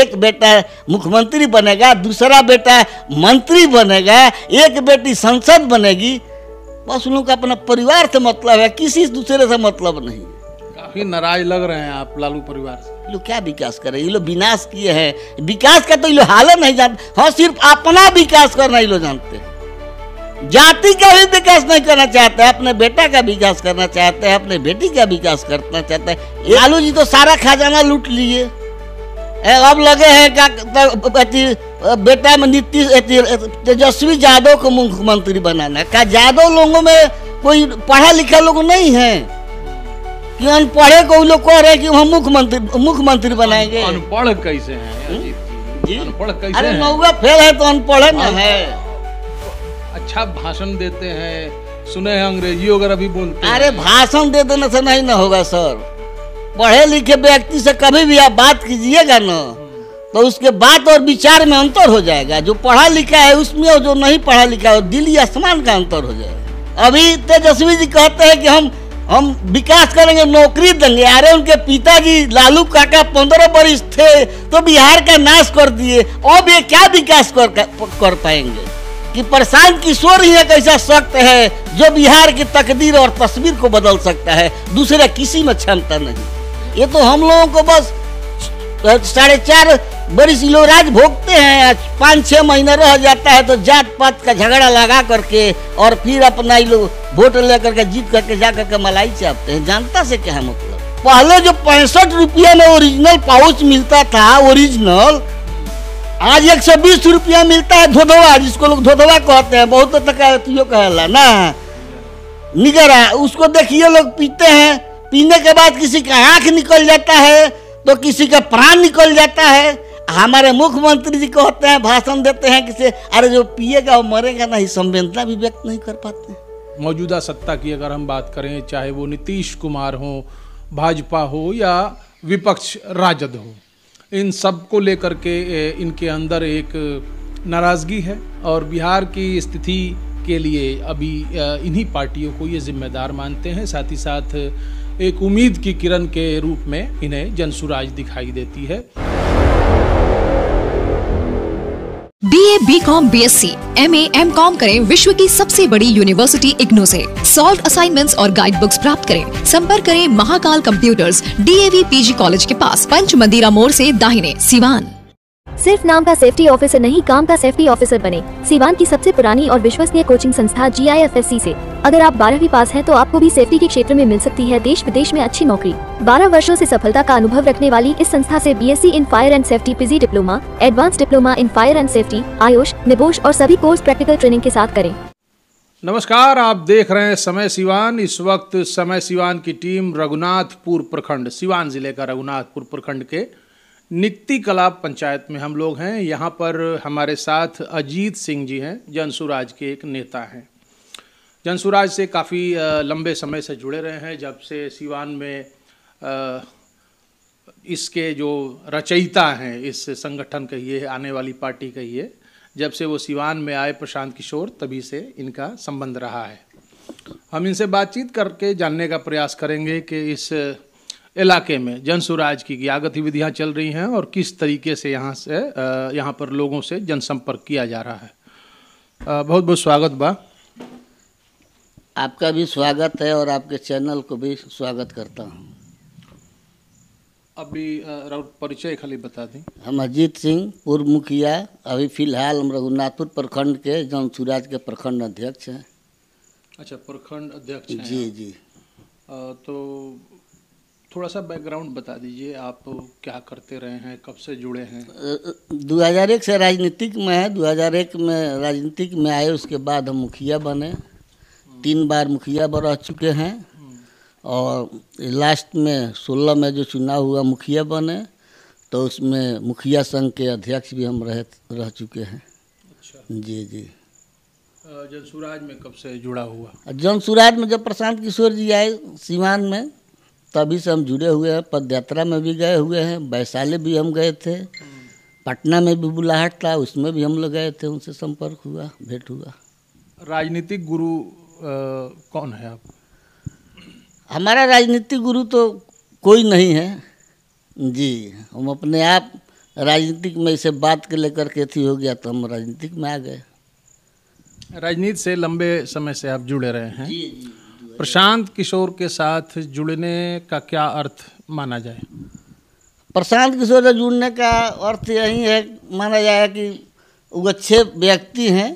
एक बेटा मुख्यमंत्री बनेगा दूसरा बेटा मंत्री बनेगा एक बेटी संसद बनेगी बस उन का अपना परिवार से मतलब है किसी दूसरे से मतलब नहीं काफी नाराज लग रहे हैं आप लालू परिवार से लोग क्या विकास हैं ये लोग विनाश किए हैं विकास का तो ये लोग हालत नहीं जानते हाँ सिर्फ अपना विकास करना ये लोग जानते जाति का भी विकास नहीं करना चाहते अपने बेटा का विकास करना चाहते हैं अपने बेटी का विकास करना चाहते हैं लालू जी तो सारा खजाना लूट लिए अब लगे हैं क्या बेटा में नीतीश तेजस्वी यादव को मुख्यमंत्री बनाना क्या यादव लोगों में कोई पढ़ा लिखा लोग नहीं है कि अनपढ़े को लोग कह रहे हैं कि हम मुख्यमंत्री मुख्यमंत्री बनाएंगे अनपढ़ कैसे हैं जी कैसे अरे नौवा फेल है तो अनपढ़ ना हाँ। है अच्छा भाषण देते हैं सुने अंग्रेजी वगैरह भी बोलते अरे भाषण दे देने से नहीं ना होगा सर पढ़े लिखे व्यक्ति से कभी भी आप बात कीजिएगा ना तो उसके बात और विचार में अंतर हो जाएगा जो पढ़ा लिखा है उसमें और जो नहीं पढ़ा लिखा है या आसमान का अंतर हो जाएगा अभी तेजस्वी जी कहते हैं कि हम हम विकास करेंगे नौकरी देंगे अरे उनके पिताजी लालू काका पंद्रह बरिश थे तो बिहार का नाश कर दिए अब ये क्या विकास कर कर पाएंगे कि प्रशांत किशोर ही एक ऐसा शख्स है जो बिहार की तकदीर और तस्वीर को बदल सकता है दूसरा किसी में क्षमता नहीं ये तो हम लोगों को बस साढ़े चार बरिश लोग राज भोगते हैं पाँच छः महीना रह जाता है तो जात पात का झगड़ा लगा करके और फिर अपना ही लोग वोट ले करके जीत करके जा करके मलाई चापते हैं जानता से क्या है मतलब पहले जो पैंसठ रुपया में ओरिजिनल पाउच मिलता था ओरिजिनल आज एक सौ बीस रुपया मिलता है धोधवा जिसको लोग धोधवा कहते हैं बहुत तो कहला ना निगरा उसको देखिए लोग पीते हैं पीने के बाद किसी का आंख निकल जाता है तो किसी का प्राण निकल जाता है हमारे मुख्यमंत्री जी को हैं भाषण देते हैं कि अरे जो पिएगा वो मरेगा नहीं संवेदना भी व्यक्त नहीं कर पाते मौजूदा सत्ता की अगर हम बात करें चाहे वो नीतीश कुमार हो भाजपा हो या विपक्ष राजद हो इन सब को लेकर के इनके अंदर एक नाराज़गी है और बिहार की स्थिति के लिए अभी इन्हीं पार्टियों को ये जिम्मेदार मानते हैं साथ ही साथ एक उम्मीद की किरण के रूप में इन्हें जनसुराज दिखाई देती है B A B Com B S C M A M Com करें विश्व की सबसे बड़ी यूनिवर्सिटी इग्नो से सॉल्व असाइनमेंट्स और गाइड बुक्स प्राप्त करें संपर्क करें Mahakal computers D A V P G college के पास पंच मंदिरा मोड़ ऐसी दाहिने सिवान सिर्फ नाम का सेफ्टी ऑफिसर नहीं काम का सेफ्टी ऑफिसर बने सीवान की सबसे पुरानी और विश्वसनीय कोचिंग संस्था जी आई एफ एस सी ऐसी अगर आप बारहवीं पास हैं तो आपको भी सेफ्टी के क्षेत्र में मिल सकती है देश विदेश में अच्छी नौकरी बारह वर्षों से सफलता का अनुभव रखने वाली इस संस्था से BSc in fire and safety PG diploma advance diploma in fire and safety AYUSH NEBOSH और सभी कोर्स प्रैक्टिकल ट्रेनिंग के साथ करें नमस्कार आप देख रहे हैं समय सिवान इस वक्त समय सिवान की टीम रघुनाथपुर प्रखंड सिवान जिले का रघुनाथपुर प्रखंड के निक्ति कलाब पंचायत में हम लोग हैं यहाँ पर हमारे साथ अजीत सिंह जी हैं जनसुराज के एक नेता हैं जनसुराज से काफ़ी लंबे समय से जुड़े रहे हैं जब से सिवान में इसके जो रचयिता हैं इस संगठन कहिए आने वाली पार्टी कहिए जब से वो सिवान में आए प्रशांत किशोर तभी से इनका संबंध रहा है हम इनसे बातचीत करके जानने का प्रयास करेंगे कि इस इलाके में जन सुराज की क्या गतिविधियाँ चल रही हैं और किस तरीके से यहाँ से यहाँ पर लोगों से जनसंपर्क किया जा रहा है बहुत बहुत स्वागत बा आपका भी स्वागत है और आपके चैनल को भी स्वागत करता हूँ अभी परिचय खाली बता दें हम अजीत सिंह पूर्व मुखिया अभी फिलहाल हम रघुनाथपुर प्रखंड के जन सुराज के प्रखंड अध्यक्ष हैं अच्छा प्रखंड अध्यक्ष जी जी आ, तो थोड़ा सा बैकग्राउंड बता दीजिए आप क्या करते रहे हैं कब से जुड़े हैं 2001 से राजनीतिक में है 2001 में राजनीतिक में आए उसके बाद हम मुखिया बने हम्म। तीन बार मुखिया रह चुके हैं हम्म। और लास्ट में 16 में जो चुनाव हुआ मुखिया बने तो उसमें मुखिया संघ के अध्यक्ष भी हम रह रह चुके हैं अच्छा। जी जी जनसुराज में कब से जुड़ा हुआ जनसुराज में जब प्रशांत किशोर जी आए सीवान में तभी से हम जुड़े हुए हैं पदयात्रा में भी गए हुए हैं वैशाली भी हम गए थे पटना में भी बुलाहट था उसमें भी हम लोग गए थे उनसे संपर्क हुआ भेंट हुआ राजनीतिक गुरु आ, कौन है आप हमारा राजनीतिक गुरु तो कोई नहीं है जी हम अपने आप राजनीतिक में इसे बात के लेकर के थी हो गया तो हम राजनीतिक में आ गए राजनीति से लंबे समय से आप जुड़े रहे हैं जी जी प्रशांत किशोर के साथ जुड़ने का क्या अर्थ माना जाए प्रशांत किशोर से जुड़ने का अर्थ यही है माना जाए कि वो अच्छे व्यक्ति हैं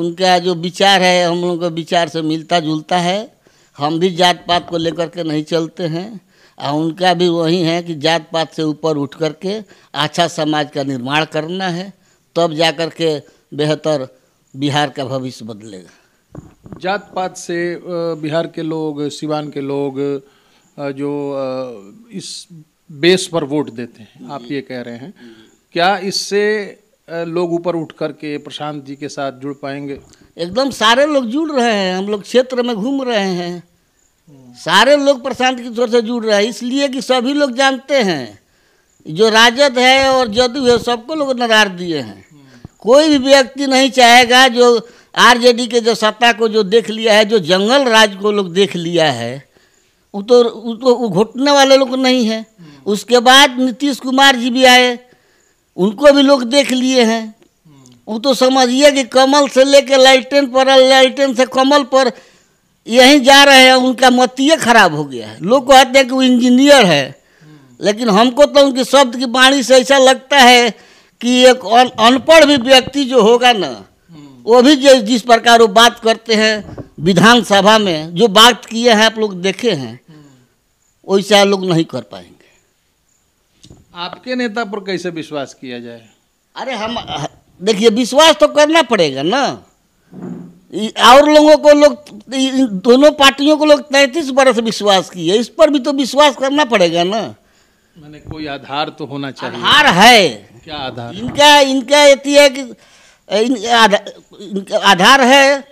उनका जो विचार है हम लोगों के विचार से मिलता जुलता है हम भी जात पात को लेकर के नहीं चलते हैं और उनका भी वही है कि जात पात से ऊपर उठ कर के अच्छा समाज का निर्माण करना है तब जा कर के बेहतर बिहार का भविष्य बदलेगा जात पात से बिहार के लोग सिवान के लोग जो इस बेस पर वोट देते हैं आप ये कह रहे हैं क्या इससे लोग ऊपर उठ करके प्रशांत जी के साथ जुड़ पाएंगे एकदम सारे लोग जुड़ रहे हैं हम लोग क्षेत्र में घूम रहे हैं सारे लोग प्रशांत की तौर से जुड़ रहे हैं इसलिए कि सभी लोग जानते हैं जो राजद है और जदयू है सबको लोग नरार दिए हैं कोई भी व्यक्ति नहीं चाहेगा जो आरजेडी के जो सत्ता को जो देख लिया है जो जंगल राज को लोग देख लिया है वो तो वो तो घुटने वाले लोग नहीं है उसके बाद नीतीश कुमार जी भी आए उनको भी लोग देख लिए हैं वो तो समझिए कि कमल से लेकर लाइटन पर लाइटन से कमल पर यहीं जा रहे हैं उनका मतिए खराब हो गया है लोग कहते हैं कि वो इंजीनियर है लेकिन हमको तो उनके शब्द की वाणी से ऐसा लगता है कि एक अनपढ़ भी व्यक्ति जो होगा ना वो भी जिस जिस प्रकार वो बात करते हैं विधानसभा में जो बात किए हैं आप लोग देखे हैं वैसे आप लोग नहीं कर पाएंगे आपके नेता पर कैसे विश्वास किया जाए अरे हम देखिए विश्वास तो करना पड़ेगा ना और लोगों को लोग दोनों पार्टियों को लोग तैतीस बरस विश्वास किए इस पर भी तो विश्वास करना पड़ेगा ना मैंने कोई आधार तो होना चाहिए आधार है क्या आधार इनका इनका ये तो है कि आधार है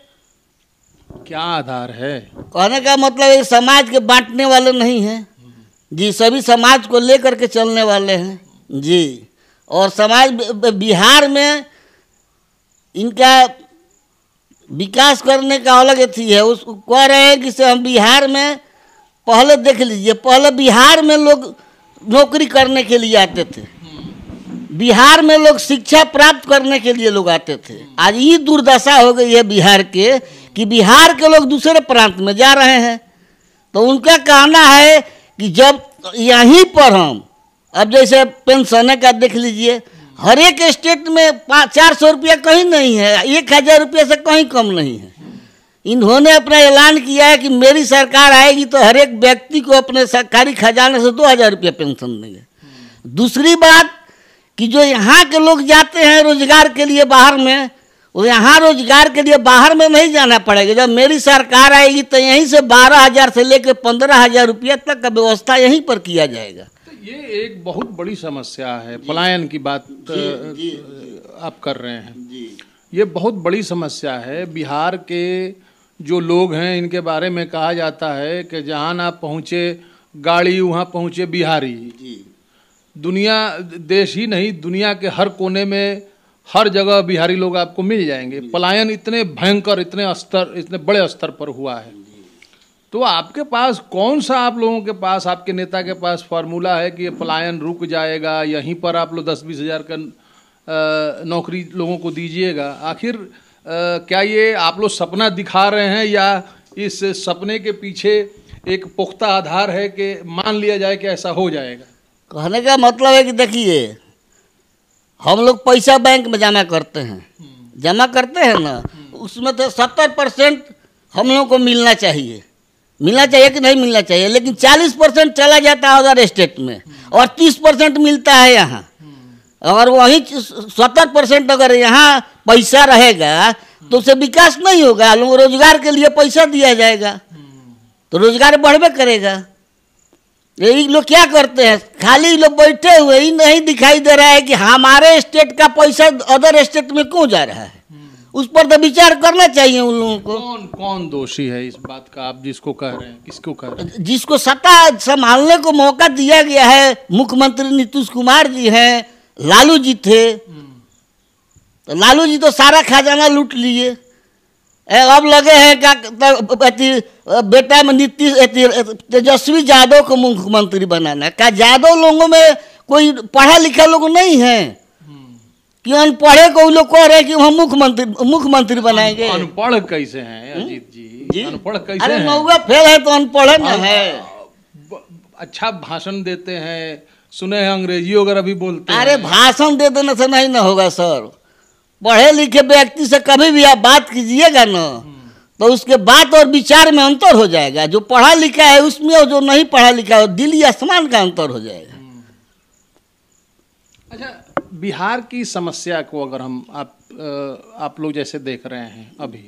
क्या आधार है कहने का मतलब ये समाज के बांटने वाले नहीं है जी सभी समाज को लेकर के चलने वाले हैं जी और समाज बिहार में इनका विकास करने का अलग अथी है उस कह रहे हैं कि से हम बिहार में पहले देख लीजिए पहले बिहार में लोग नौकरी करने के लिए आते थे बिहार में लोग शिक्षा प्राप्त करने के लिए लोग आते थे आज ये दुर्दशा हो गई है बिहार के कि बिहार के लोग दूसरे प्रांत में जा रहे हैं तो उनका कहना है कि जब यहीं पर हम अब जैसे पेंशन का देख लीजिए हर एक स्टेट में पाँच चार सौ रुपया कहीं नहीं है एक हज़ार रुपये से कहीं कम नहीं है इन्होंने अपना ऐलान किया है कि मेरी सरकार आएगी तो हर एक व्यक्ति को अपने सरकारी खजाने से दो हज़ार रुपया पेंशन देंगे दूसरी बात कि जो यहाँ के लोग जाते हैं रोजगार के लिए बाहर में वो यहाँ रोजगार के लिए बाहर में नहीं जाना पड़ेगा जब मेरी सरकार आएगी तो यहीं से बारह हजार से लेकर पंद्रह हजार रुपया तक का व्यवस्था यहीं पर किया जाएगा तो ये एक बहुत बड़ी समस्या है पलायन की बात जी, जी, जी, आप कर रहे हैं ये बहुत बड़ी समस्या है बिहार के जो लोग हैं इनके बारे में कहा जाता है कि जहाँ ना पहुँचे गाड़ी वहाँ पहुँचे बिहारी दुनिया देश ही नहीं दुनिया के हर कोने में हर जगह बिहारी लोग आपको मिल जाएंगे पलायन इतने भयंकर इतने स्तर इतने बड़े स्तर पर हुआ है तो आपके पास कौन सा आप लोगों के पास आपके नेता के पास फार्मूला है कि ये पलायन रुक जाएगा यहीं पर आप लोग दस बीस हज़ार का नौकरी लोगों को दीजिएगा आखिर क्या ये आप लोग सपना दिखा रहे हैं या इस सपने के पीछे एक पुख्ता आधार है कि मान लिया जाए कि ऐसा हो जाएगा कहने का मतलब है कि देखिए हम लोग पैसा बैंक में जमा करते हैं जमा करते हैं ना उसमें तो सत्तर परसेंट हम लोग को मिलना चाहिए मिलना चाहिए कि नहीं मिलना चाहिए लेकिन चालीस परसेंट चला जाता है अदर स्टेट में और तीस परसेंट मिलता है यहाँ अगर वही सत्तर परसेंट अगर यहाँ पैसा रहेगा तो उसे विकास नहीं होगा लोग रोजगार के लिए पैसा दिया जाएगा तो रोजगार बढ़बे करेगा यही लोग क्या करते हैं खाली लोग बैठे हुए ही नहीं दिखाई दे रहा है कि हमारे स्टेट का पैसा अदर स्टेट में क्यों जा रहा है उस पर तो विचार करना चाहिए उन लोगों को कौन कौन दोषी है इस बात का आप जिसको कह रहे हैं किसको कह रहे हैं जिसको सत्ता संभालने को मौका दिया गया है मुख्यमंत्री नीतीश कुमार जी हैं लालू जी थे हम्म। तो लालू जी तो सारा खजाना लूट लिए अब लगे हैं क्या बेटा में नीतीश तेजस्वी यादव को मुख्यमंत्री बनाना क्या यादव लोगों में कोई पढ़ा लिखा लोग नहीं है कि अनपढ़े को लोग कह रहे हैं कि हम मुख्यमंत्री मुख्यमंत्री बनाएंगे अनपढ़ कैसे हैं हम्म? अजीत जी, जी? अनपढ़ कैसे अरे नौवा फेल है तो अनपढ़ ना है अच्छा भाषण देते हैं सुने अंग्रेजी वगैरह भी बोलते अरे भाषण दे देने से नहीं ना होगा सर पढ़े लिखे व्यक्ति से कभी भी आप बात कीजिएगा ना तो उसके बात और विचार में अंतर हो जाएगा जो पढ़ा लिखा है उसमें और जो नहीं पढ़ा लिखा है दिल या आसमान का अंतर हो जाएगा हम्म। अच्छा बिहार की समस्या को अगर हम आप आप लोग जैसे देख रहे हैं अभी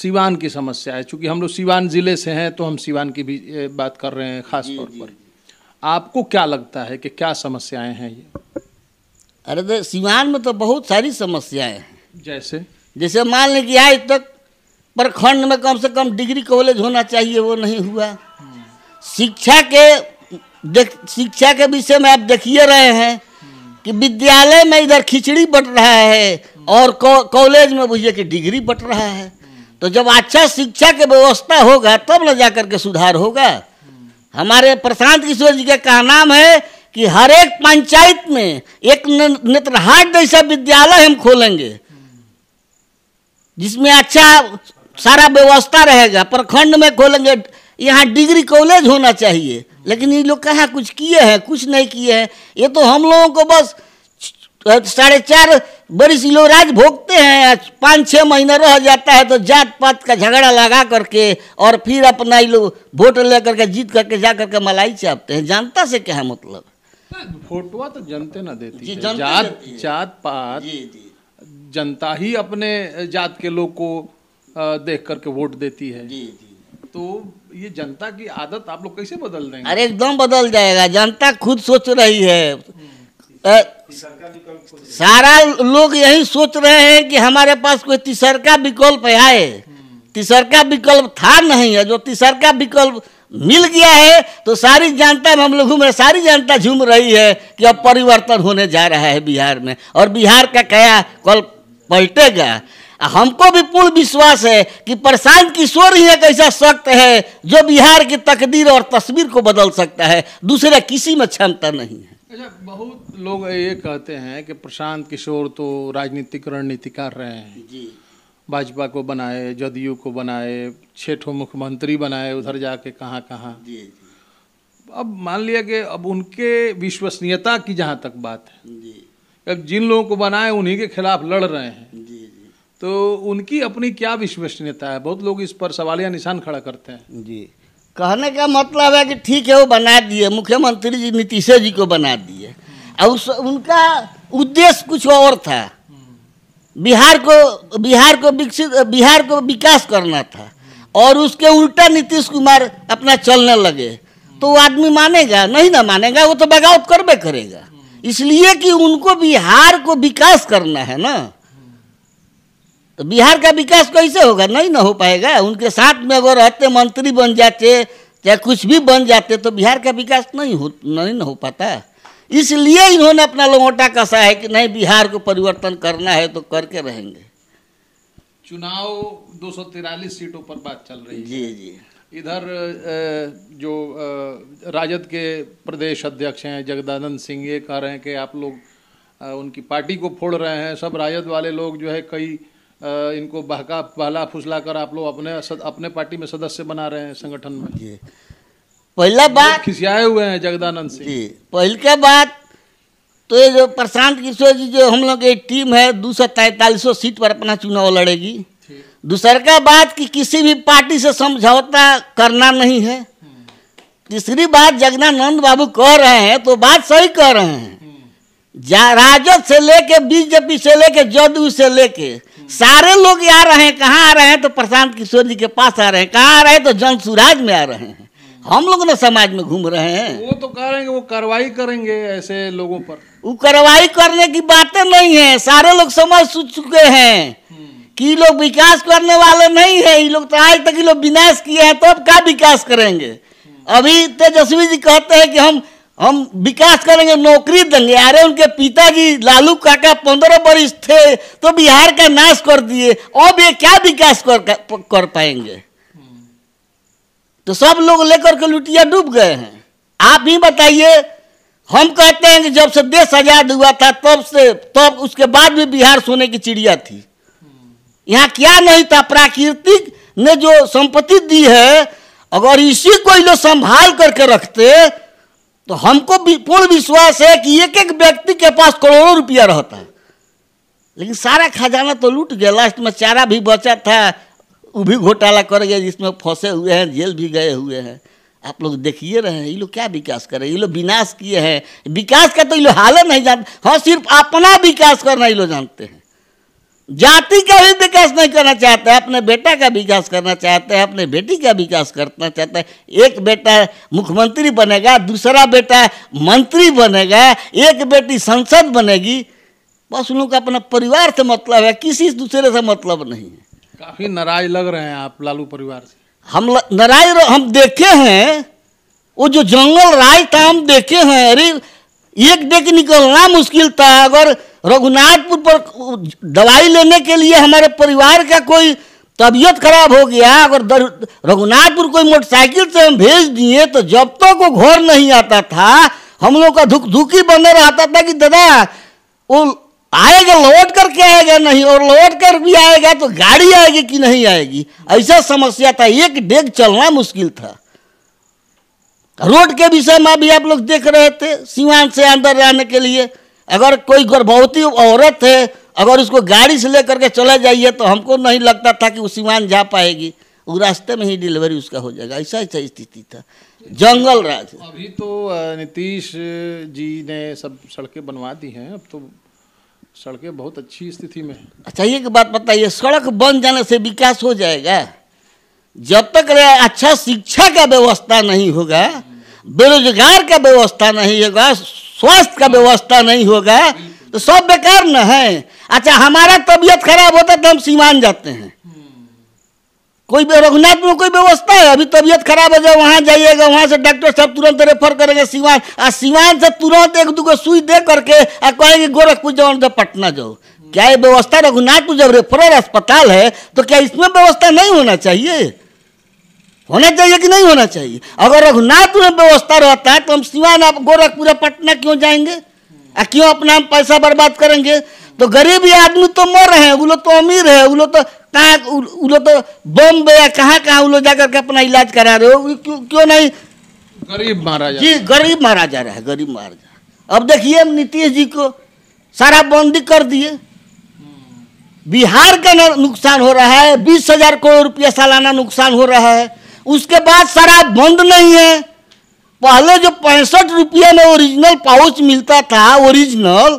सिवान की समस्या है चूंकि हम लोग सिवान ज़िले से हैं तो हम सिवान की भी बात कर रहे हैं खास तौर पर आपको क्या लगता है कि क्या समस्याएं हैं ये अरे तो सीवान में तो बहुत सारी समस्याएं हैं जैसे जैसे मान लें कि आज तक प्रखंड में कम से कम डिग्री कॉलेज होना चाहिए वो नहीं हुआ शिक्षा के शिक्षा के विषय में आप देखिए रहे हैं कि विद्यालय में इधर खिचड़ी बट रहा है और कॉलेज में बुझिए कि डिग्री बट रहा है तो जब अच्छा शिक्षा के व्यवस्था होगा तब न जा करके सुधार होगा हमारे प्रशांत किशोर जी का नाम है कि हर एक पंचायत में एक नेत्रहाट जैसा विद्यालय हम खोलेंगे जिसमें अच्छा सारा व्यवस्था रहेगा प्रखंड में खोलेंगे यहाँ डिग्री कॉलेज होना चाहिए लेकिन ये लोग कहाँ कुछ किए हैं कुछ नहीं किए हैं ये तो हम लोगों को बस साढ़े चार बरिश राज भोगते हैं पाँच छः महीना रह जाता है तो जात पात का झगड़ा लगा करके और फिर अपना ये लोग वोट ले करके जीत करके जा करके मलाई चापते हैं जनता से क्या है मतलब फोटुआ तो जनते ना देती जी, जनते जात देती जात पात जनता ही अपने जात के लोग को देख करके वोट देती है जी जी तो ये जनता की आदत आप लोग कैसे बदल देंगे अरे एकदम बदल जाएगा जनता खुद सोच रही है आ, सारा लोग यही सोच रहे हैं कि हमारे पास कोई तीसर का विकल्प आए तीसर का विकल्प था नहीं है जो तीसर का विकल्प मिल गया है तो सारी जनता में हम लोग घूम रहे सारी जनता झूम रही है कि अब परिवर्तन होने जा रहा है बिहार में और बिहार का कया कल पलटेगा हमको भी पूर्ण विश्वास है कि प्रशांत किशोर ही एक ऐसा शक्त है जो बिहार की तकदीर और तस्वीर को बदल सकता है दूसरा किसी में क्षमता नहीं है अच्छा, बहुत लोग ये कहते हैं कि प्रशांत किशोर तो राजनीतिक रणनीतिकार रहे हैं जी भाजपा को बनाए जदयू को बनाए छठों मुख्यमंत्री बनाए उधर जाके कहाँ कहाँ अब मान लिया कि अब उनके विश्वसनीयता की जहाँ तक बात है जी अब जिन लोगों को बनाए उन्हीं के खिलाफ लड़ रहे हैं जी जी तो उनकी अपनी क्या विश्वसनीयता है बहुत लोग इस पर सवालिया निशान खड़ा करते हैं जी कहने का मतलब है कि ठीक है वो बना दिए मुख्यमंत्री जी नीतीश जी को बना दिए और उस उनका उद्देश्य कुछ और था बिहार को बिहार को विकसित बिहार को विकास करना था और उसके उल्टा नीतीश कुमार अपना चलने लगे तो वो आदमी मानेगा नहीं ना मानेगा वो तो बगावत करबे करेगा इसलिए कि उनको बिहार को विकास करना है ना तो बिहार का विकास कैसे होगा नहीं ना हो पाएगा उनके साथ में अगर रहते मंत्री बन जाते चाहे कुछ भी बन जाते तो बिहार का विकास नहीं हो नहीं ना हो पाता इसलिए इन्होंने अपना लंगोटा कसा है कि नहीं बिहार को परिवर्तन करना है तो करके रहेंगे चुनाव दो सीटों पर बात चल रही है जी जी इधर जो राजद के प्रदेश अध्यक्ष हैं जगदानंद सिंह ये कह रहे हैं कि आप लोग उनकी पार्टी को फोड़ रहे हैं सब राजद वाले लोग जो है कई इनको बहका बहला फुसला कर आप लोग अपने अपने पार्टी में सदस्य बना रहे हैं संगठन में जी पहला बात खिसियाए हुए हैं जगदानंद सिंह जी पहल का बात तो ये जो प्रशांत किशोर जी जो हम लोग की टीम है दो सौ तैतालीसों सीट पर अपना चुनाव लड़ेगी दूसर का बात कि किसी भी पार्टी से समझौता करना नहीं है तीसरी बात जगदानंद बाबू कह रहे हैं तो बात सही कह रहे हैं राजद से लेके बीजेपी से लेके जदयू से लेके सारे लोग आ रहे हैं कहाँ आ रहे हैं तो प्रशांत किशोर जी के पास आ रहे हैं कहाँ आ रहे हैं तो जन सुराज में आ रहे हैं हम लोग ना समाज में घूम रहे हैं वो तो कह रहे हैं वो कार्रवाई करेंगे ऐसे लोगों पर वो कार्रवाई करने की बातें नहीं है सारे लोग समझ चुके हैं हम्म। कि लोग विकास करने वाले नहीं है ये लोग तो आज तक ये लोग विनाश किए हैं तो अब क्या विकास करेंगे हम्म। अभी तेजस्वी जी कहते हैं कि हम हम विकास करेंगे नौकरी देंगे अरे उनके पिताजी लालू काका पंद्रह वर्ष थे तो बिहार का नाश कर दिए अब ये क्या विकास कर, कर पाएंगे तो सब लोग लेकर के लुटिया डूब गए हैं आप ही बताइए हम कहते हैं कि जब से देश आजाद हुआ था तब से तब उसके बाद भी बिहार सोने की चिड़िया थी यहाँ क्या नहीं था प्राकृतिक ने जो संपत्ति दी है अगर इसी को ये लोग संभाल करके रखते तो हमको पूर्ण विश्वास है कि एक एक व्यक्ति के पास करोड़ों रुपया रहता लेकिन सारा खजाना तो लूट गया लास्ट में चारा भी बचा था वो भी घोटाला कर गया जिसमें फंसे हुए हैं जेल भी गए हुए हैं आप लोग देखिए रहे हैं ये लोग क्या विकास कर रहे हैं ये लोग विनाश किए हैं विकास का तो ये लोग हालत नहीं जानते हाँ सिर्फ अपना विकास करना ये लोग जानते हैं जाति का भी विकास नहीं करना चाहते हैं अपने बेटा का विकास करना चाहते हैं अपने बेटी का विकास करना चाहते हैं एक बेटा मुख्यमंत्री बनेगा दूसरा बेटा मंत्री बनेगा एक बेटी संसद बनेगी बस उन लोग का अपना परिवार से मतलब है किसी दूसरे से मतलब नहीं है काफी नाराज लग रहे हैं आप लालू परिवार से हम नाराज हम देखे हैं वो जो जंगल राय था हम देखे हैं अरे एक डेक निकलना मुश्किल था अगर रघुनाथपुर पर दवाई लेने के लिए हमारे परिवार का कोई तबीयत खराब हो गया अगर रघुनाथपुर कोई मोटरसाइकिल से हम भेज दिए तो जब तक तो वो घर नहीं आता था हम लोग का धुक धुकी बने रहता था कि दादा वो आएगा लौट करके आएगा नहीं और लौट कर भी आएगा तो गाड़ी आएगी कि नहीं आएगी ऐसा समस्या था एक डेग चलना मुश्किल था रोड के विषय में भी आप लोग देख रहे थे सीवान से अंदर जाने के लिए अगर कोई गर्भवती औरत है अगर उसको गाड़ी से लेकर के चला जाइए तो हमको नहीं लगता था कि वो सीवान जा पाएगी वो रास्ते में ही डिलीवरी उसका हो जाएगा ऐसा ऐसा स्थिति था जंगल राज अभी तो नीतीश जी ने सब सड़कें बनवा दी हैं अब तो सड़कें बहुत अच्छी स्थिति में अच्छा एक बात बताइए सड़क बन जाने से विकास हो जाएगा जब तक अच्छा शिक्षा का व्यवस्था नहीं होगा बेरोजगार का व्यवस्था नहीं होगा स्वास्थ्य का व्यवस्था नहीं होगा तो सब बेकार न है अच्छा हमारा तबीयत खराब होता है तो हम सीमान जाते हैं कोई रघुनाथ में कोई व्यवस्था है अभी तबीयत खराब हो जाए वहाँ जाइएगा वहाँ से डॉक्टर साहब तुरंत रेफर करेंगे सिवान आ सिवान से तुरंत एक दो सुई दे करके आ कहेंगे गोरखपुर जाओ जब पटना जाओ क्या ये व्यवस्था रघुनाथपुर जब रेफरल अस्पताल है तो क्या इसमें व्यवस्था नहीं होना चाहिए होना चाहिए कि नहीं होना चाहिए अगर रघुनाथपुर में व्यवस्था रहता है तो हम सिवान आप गोरखपुर पटना क्यों जाएंगे आ क्यों अपना हम पैसा बर्बाद करेंगे तो गरीब आदमी तो मर रहे हैं वो लोग तो अमीर है वो लोग तो कहाँ वो तो बम बया कहाँ कहाँ वो जाकर के अपना इलाज करा रहे हो क्यों क्यों नहीं गरीब महाराजा जी गरीब महाराजा रहे गरीब महाराजा अब देखिए नीतीश जी को सारा बंदी कर दिए बिहार का नुकसान हो रहा है बीस हजार करोड़ रुपया सालाना नुकसान हो रहा है उसके बाद सारा बंद नहीं है पहले जो पैंसठ रुपया में ओरिजिनल पाउच मिलता था ओरिजिनल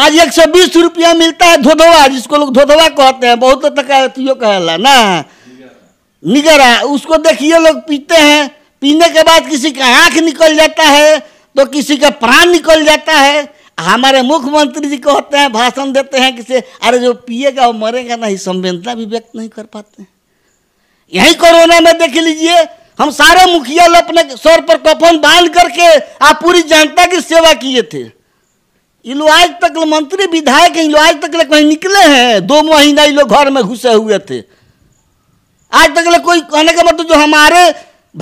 आज एक सौ बीस रुपया मिलता है धोधवा जिसको लोग धोधवा कहते हैं बहुत तक कहला ना निगरा उसको देखिए लोग पीते हैं पीने के बाद किसी का आँख निकल जाता है तो किसी का प्राण निकल जाता है हमारे मुख्यमंत्री जी कहते हैं भाषण देते हैं किसे अरे जो पिएगा वो मरेगा नहीं संवेदना भी व्यक्त नहीं कर पाते हैं यही कोरोना में देख लीजिए हम सारे मुखिया लोग अपने सर पर कफन बांध करके आप पूरी जनता की सेवा किए थे इलो आज तक मंत्री विधायक इलो आज तक ले कहीं निकले हैं दो महीना इलो घर में घुसे हुए थे आज तक ले कोई कहने का मतलब जो हमारे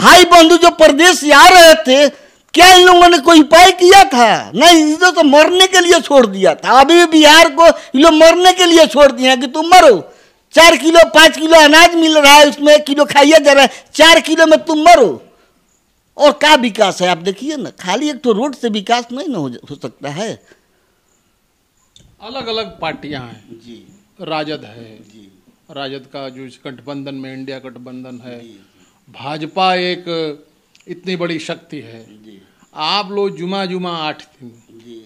भाई बंधु जो प्रदेश से आ रहे थे क्या इन लोगों ने कोई उपाय किया था नहीं इन तो मरने के लिए छोड़ दिया था अभी भी बिहार को इन लोग मरने के लिए छोड़ दिया कि तुम मरो चार किलो पाँच किलो अनाज मिल रहा है उसमें एक किलो खाइए जा रहा है चार किलो में तुम मरो और क्या विकास है आप देखिए ना खाली एक तो रोड से विकास नहीं ना हो सकता है अलग अलग पार्टियां हैं जी राजद है जी राजद का जो इस गठबंधन में इंडिया गठबंधन है भाजपा एक इतनी बड़ी शक्ति है आप लोग जुमा जुमा आठ दिन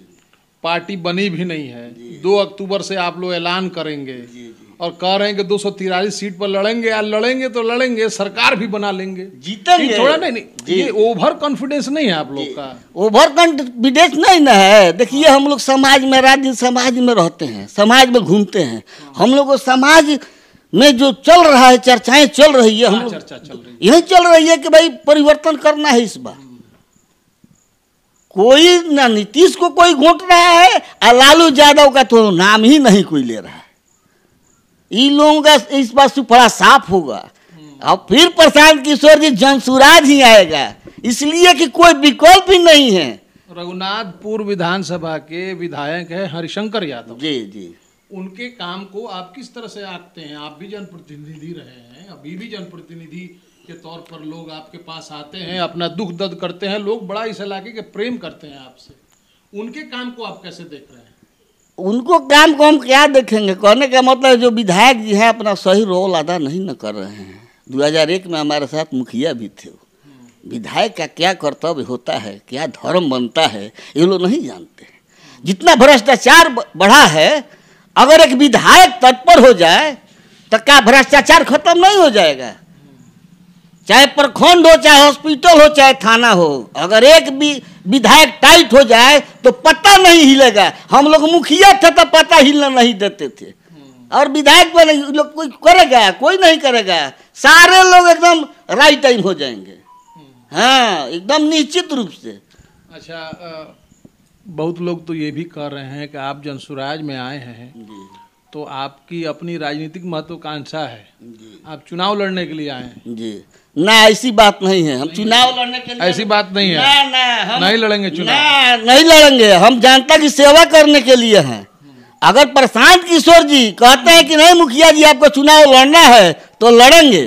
पार्टी बनी भी नहीं है दो अक्टूबर से आप लोग ऐलान करेंगे और कह रहे हैं कि दो सीट पर लड़ेंगे या लड़ेंगे तो लड़ेंगे सरकार भी बना लेंगे जीतेंगे थोड़ा नहीं, नहीं ये ओवर कॉन्फिडेंस नहीं है आप लोग का ओवर कॉन्फिडेंस नहीं ना है देखिए हम लोग समाज में राज्य समाज में रहते हैं समाज में घूमते हैं हम लोग को समाज में जो चल रहा है चर्चाएं चल रही है हम लोग यही चल रही है कि भाई परिवर्तन करना है इस बार कोई ना नीतीश को कोई घोट रहा है और लालू यादव का तो नाम ही नहीं कोई ले रहा है इन लोगों का इस बार सुपड़ा साफ होगा हम्म। अब फिर प्रशांत किशोर जी जनसुराज ही आएगा इसलिए कि कोई विकल्प ही नहीं है रघुनाथपुर विधानसभा के विधायक है हरिशंकर यादव जी जी उनके काम को आप किस तरह से आंकते हैं आप भी जनप्रतिनिधि रहे हैं अभी भी जनप्रतिनिधि के तौर पर लोग आपके पास आते हैं अपना दुख दर्द करते हैं लोग बड़ा इस इलाके के प्रेम करते हैं आपसे उनके काम को आप कैसे देख रहे हैं उनको काम को हम क्या देखेंगे कहने का मतलब जो विधायक जी हैं अपना सही रोल अदा नहीं ना कर रहे हैं 2001 में हमारे साथ मुखिया भी थे विधायक का क्या कर्तव्य होता है क्या धर्म बनता है ये लोग नहीं जानते जितना भ्रष्टाचार बढ़ा है अगर एक विधायक तत्पर हो जाए तो क्या भ्रष्टाचार खत्म नहीं हो जाएगा चाहे प्रखंड हो चाहे हॉस्पिटल हो चाहे थाना हो अगर एक भी विधायक टाइट हो जाए तो पता नहीं हिलेगा हम लोग मुखिया थे तो पता हिलना नहीं देते थे हम्म। और विधायक बने लोग कोई करेगा कोई नहीं करेगा सारे लोग एकदम राइट टाइम हो जाएंगे हम्म। हाँ एकदम निश्चित रूप से अच्छा बहुत लोग तो ये भी कह रहे हैं कि आप जनसुराज में आए हैं तो आपकी अपनी राजनीतिक महत्वाकांक्षा है आप चुनाव लड़ने के लिए आए हैं जी ना ऐसी बात नहीं है हम चुनाव लड़ने के लिए ऐसी बात नहीं है ना ना हम नहीं लड़ेंगे चुनाव ना नहीं लड़ेंगे हम जनता की सेवा करने के लिए हैं अगर प्रशांत किशोर जी कहते हैं कि नहीं मुखिया जी आपको चुनाव लड़ना है तो लड़ेंगे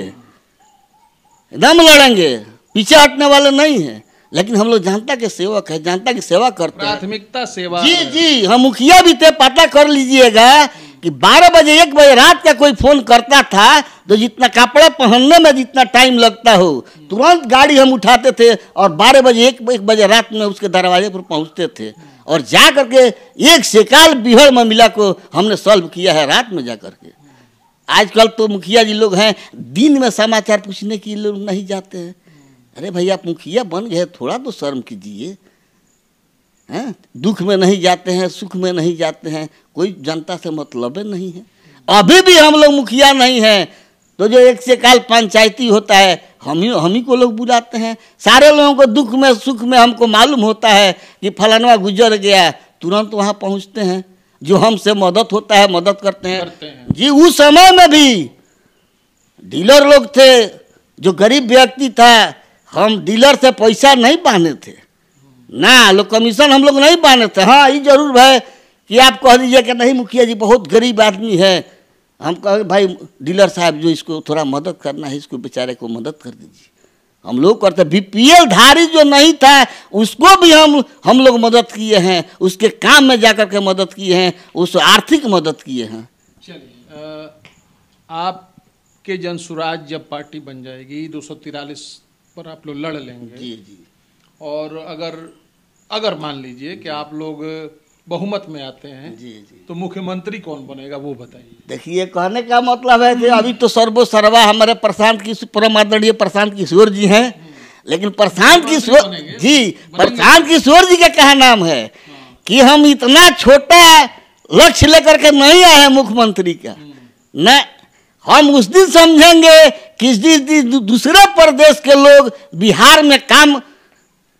एकदम लड़ेंगे पीछे हटने वाले नहीं है लेकिन हम लोग जनता के सेवक है जनता की सेवा करते हैं प्राथमिकता सेवा जी जी हम मुखिया भी थे पता कर लीजिएगा कि 12 बजे एक बजे रात का कोई फोन करता था तो जितना कपड़ा पहनने में जितना टाइम लगता हो तुरंत गाड़ी हम उठाते थे और 12 बजे एक एक बजे रात में उसके दरवाजे पर पहुंचते थे और जा करके एक सेकाल बिहड़ ममिला को हमने सॉल्व किया है रात में जा करके आजकल तो मुखिया जी लोग हैं दिन में समाचार पूछने के लोग नहीं जाते हैं अरे भैया आप मुखिया बन गए थोड़ा तो शर्म कीजिए हैं दुख में नहीं जाते हैं सुख में नहीं जाते हैं कोई जनता से मतलब नहीं है अभी भी हम लोग मुखिया नहीं हैं तो जो एक से काल पंचायती होता है हम ही हम ही को लोग बुलाते हैं सारे लोगों को दुख में सुख में हमको मालूम होता है कि फलानवा गुजर गया तुरंत वहाँ पहुँचते हैं जो हमसे मदद होता है मदद करते हैं, करते हैं। जी उस समय में भी डीलर लोग थे जो गरीब व्यक्ति था हम डीलर से पैसा नहीं पाने थे ना लोग कमीशन हम लोग नहीं बांधते हाँ ये जरूर भाई कि आप कह दीजिए कि नहीं मुखिया जी बहुत गरीब आदमी है हम कह भाई डीलर साहब जो इसको थोड़ा मदद करना है इसको बेचारे को मदद कर दीजिए हम लोग करते बीपीएल धारी जो नहीं था उसको भी हम हम लोग मदद किए हैं उसके काम में कर के मदद किए हैं उस आर्थिक मदद किए हैं चलिए आपके जनसुराज जब पार्टी बन जाएगी दो पर आप लोग लड़ लेंगे जी जी और अगर अगर मान लीजिए कि आप लोग बहुमत में आते हैं जी जी तो मुख्यमंत्री कौन बनेगा वो बताइए देखिए कहने का मतलब है कि अभी तो सर्वो सर्वा हमारे प्रशांत की परम आदरणीय प्रशांत किशोर जी हैं हम्म। लेकिन प्रशांत किशोर जी प्रशांत किशोर जी का क्या नाम है हाँ। कि हम इतना छोटा लक्ष्य लेकर के नहीं आए हैं मुख्यमंत्री का हम्म। न हम उस दिन समझेंगे कि जिस दिन दूसरे प्रदेश के लोग बिहार में काम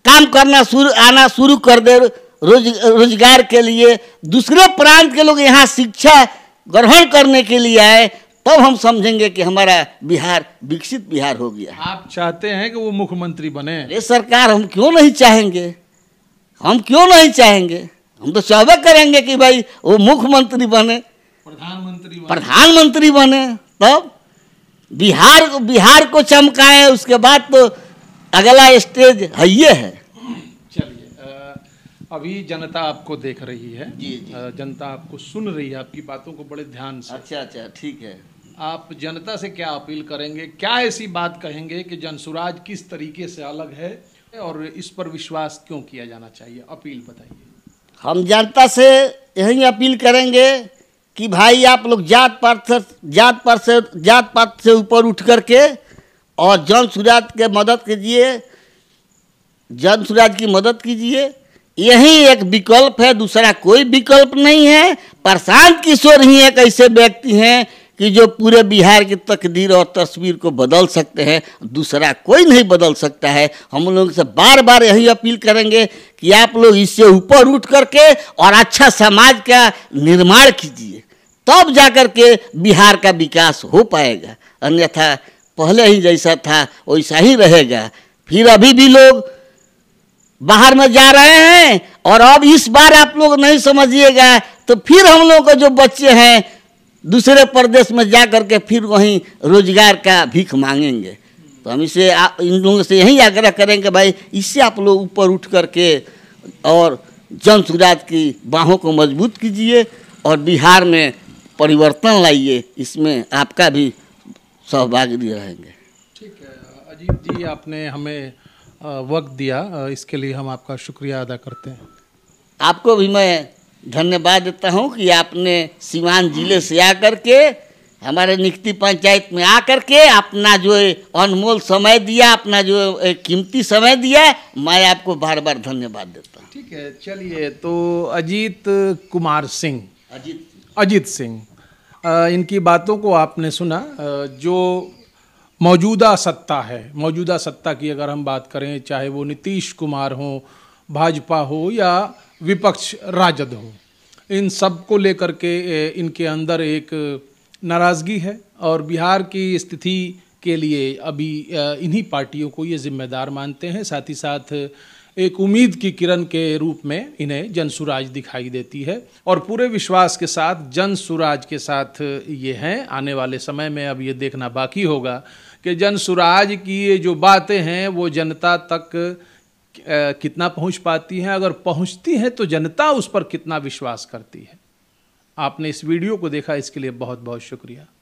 काम करना शुरू आना शुरू कर दे रोज रोजगार के लिए दूसरे प्रांत के लोग यहाँ शिक्षा ग्रहण करने के लिए आए तब तो हम समझेंगे कि हमारा बिहार विकसित बिहार हो गया आप चाहते हैं कि वो मुख्यमंत्री बने ये सरकार हम क्यों नहीं चाहेंगे हम क्यों नहीं चाहेंगे हम तो चाहे करेंगे कि भाई वो मुख्यमंत्री बने प्रधानमंत्री प्रधानमंत्री बने तब बिहार बिहार को चमकाए उसके बाद तो अगला स्टेज है ये है अभी जनता आपको देख रही है जी, जी। जनता आपको सुन रही है आपकी बातों को बड़े ध्यान से अच्छा अच्छा ठीक है आप जनता से क्या अपील करेंगे क्या ऐसी बात कहेंगे कि जनसुराज किस तरीके से अलग है और इस पर विश्वास क्यों किया जाना चाहिए अपील बताइए हम जनता से यही अपील करेंगे कि भाई आप लोग जात पात से जात पात से जात पात से ऊपर उठ करके और जन सुराज के मदद कीजिए जन सुराज की मदद कीजिए यही एक विकल्प है दूसरा कोई विकल्प नहीं है प्रशांत किशोर ही एक ऐसे व्यक्ति हैं कि जो पूरे बिहार की तकदीर और तस्वीर को बदल सकते हैं दूसरा कोई नहीं बदल सकता है हम लोग से बार बार यही अपील करेंगे कि आप लोग इससे ऊपर उठ करके और अच्छा समाज का निर्माण कीजिए तब जा कर के बिहार का विकास हो पाएगा अन्यथा पहले ही जैसा था वैसा ही रहेगा फिर अभी भी लोग बाहर में जा रहे हैं और अब इस बार आप लोग नहीं समझिएगा तो फिर हम लोग के जो बच्चे हैं दूसरे प्रदेश में जा कर के फिर वहीं रोजगार का भीख मांगेंगे तो हम इसे आ, इन लोगों से यही आग्रह करेंगे भाई इससे आप लोग ऊपर उठ करके और जन सुराज की बाहों को मजबूत कीजिए और बिहार में परिवर्तन लाइए इसमें आपका भी सहभागी रहेंगे ठीक है अजीत जी आपने हमें वक्त दिया इसके लिए हम आपका शुक्रिया अदा करते हैं आपको भी मैं धन्यवाद देता हूँ कि आपने सीवान जिले से आकर के हमारे निकटी पंचायत में आकर के अपना जो अनमोल समय दिया अपना जो कीमती समय दिया मैं आपको बार बार धन्यवाद देता हूँ ठीक है चलिए तो अजीत कुमार सिंह अजीत अजीत सिंह इनकी बातों को आपने सुना जो मौजूदा सत्ता है मौजूदा सत्ता की अगर हम बात करें चाहे वो नीतीश कुमार हो भाजपा हो या विपक्ष राजद हो इन सब को लेकर के इनके अंदर एक नाराज़गी है और बिहार की स्थिति के लिए अभी इन्हीं पार्टियों को ये जिम्मेदार मानते हैं साथ ही साथ एक उम्मीद की किरण के रूप में इन्हें जनसुराज दिखाई देती है और पूरे विश्वास के साथ जनसुराज के साथ ये हैं आने वाले समय में अब ये देखना बाकी होगा कि जन सुराज की ये जो बातें हैं वो जनता तक कितना पहुंच पाती हैं अगर पहुंचती हैं तो जनता उस पर कितना विश्वास करती है आपने इस वीडियो को देखा इसके लिए बहुत बहुत शुक्रिया